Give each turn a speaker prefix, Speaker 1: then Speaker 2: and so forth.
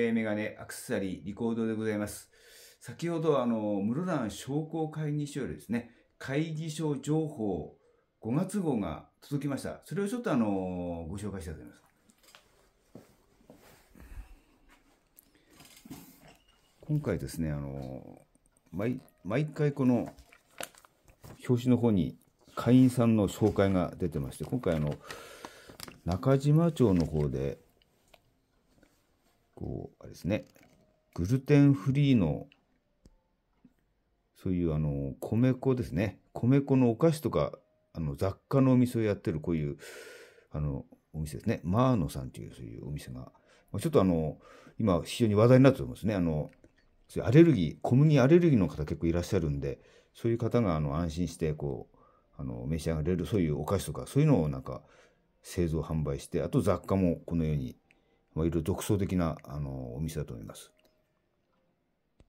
Speaker 1: 時メガネ、アクセサリー、リコードでございます。先ほど、あの、室蘭商工会議所よりですね、会議所情報5月号が届きまし
Speaker 2: た。それをちょっとあの、ご紹介したいと思います。
Speaker 1: 今回ですね、あの、毎毎回この表紙の方に会員さんの紹介が出てまして、今回あの、中島町の方でですね、グルテンフリーの、そういうあの、米粉ですね。米粉のお菓子とか、あの、雑貨のお店をやってる、こういう、あの、お店ですね。マーノさんという、そういうお店が、まあ、ちょっとあの、今、非常に話題になっておりますね。あの、アレルギー、小麦アレルギーの方結構いらっしゃるんで、そういう方があの安心して、こう、あの、召し上がれる、そういうお菓子とか、そういうのをなんか、製造販売して、あと雑貨もこのようにまあ、いろいろ独創的なあのお店だと思います。